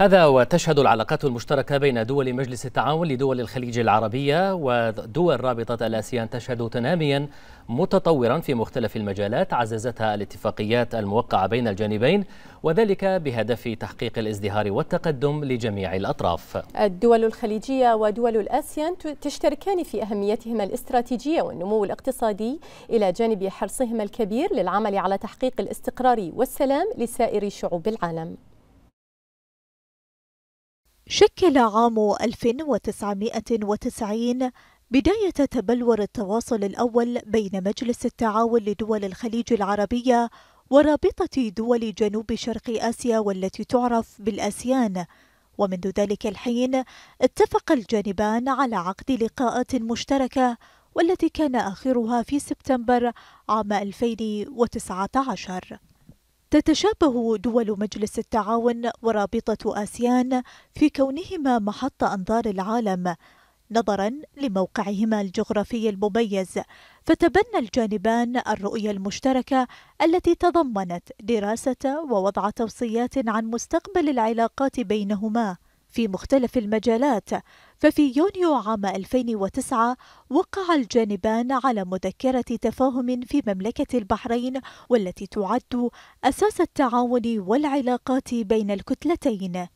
هذا وتشهد العلاقات المشتركة بين دول مجلس التعاون لدول الخليج العربية ودول رابطة الآسيان تشهد تناميا متطورا في مختلف المجالات عززتها الاتفاقيات الموقعة بين الجانبين وذلك بهدف تحقيق الازدهار والتقدم لجميع الأطراف الدول الخليجية ودول الآسيان تشتركان في أهميتهما الاستراتيجية والنمو الاقتصادي إلى جانب حرصهما الكبير للعمل على تحقيق الاستقرار والسلام لسائر شعوب العالم شكل عام 1990 بداية تبلور التواصل الأول بين مجلس التعاون لدول الخليج العربية ورابطة دول جنوب شرق آسيا والتي تعرف بالآسيان ومنذ ذلك الحين اتفق الجانبان على عقد لقاءات مشتركة والتي كان آخرها في سبتمبر عام 2019 تتشابه دول مجلس التعاون ورابطة آسيان في كونهما محط أنظار العالم نظرا لموقعهما الجغرافي المميز فتبنى الجانبان الرؤية المشتركة التي تضمنت دراسة ووضع توصيات عن مستقبل العلاقات بينهما في مختلف المجالات ففي يونيو عام 2009 وقع الجانبان على مذكرة تفاهم في مملكة البحرين والتي تعد أساس التعاون والعلاقات بين الكتلتين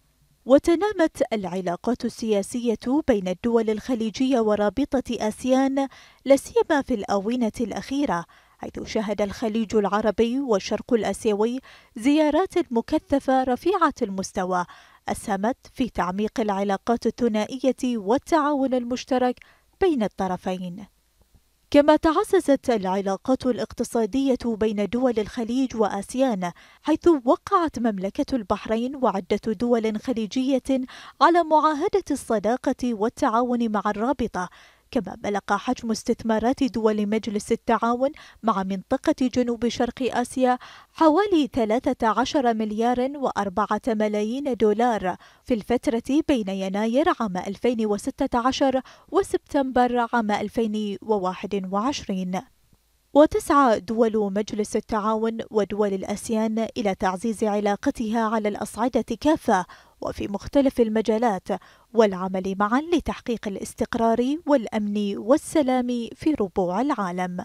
وتنامت العلاقات السياسية بين الدول الخليجية ورابطة آسيان لاسيما في الآونة الأخيرة حيث شهد الخليج العربي والشرق الآسيوي زيارات مكثفة رفيعة المستوى أسهمت في تعميق العلاقات الثنائية والتعاون المشترك بين الطرفين كما تعززت العلاقات الاقتصادية بين دول الخليج وآسيان حيث وقعت مملكة البحرين وعدة دول خليجية على معاهدة الصداقة والتعاون مع الرابطة كما بلغ حجم استثمارات دول مجلس التعاون مع منطقة جنوب شرق آسيا حوالي 13 مليار و4 ملايين دولار في الفترة بين يناير عام 2016 وسبتمبر عام 2021 وتسعى دول مجلس التعاون ودول الاسيان الى تعزيز علاقتها على الاصعده كافه وفي مختلف المجالات والعمل معا لتحقيق الاستقرار والامن والسلام في ربوع العالم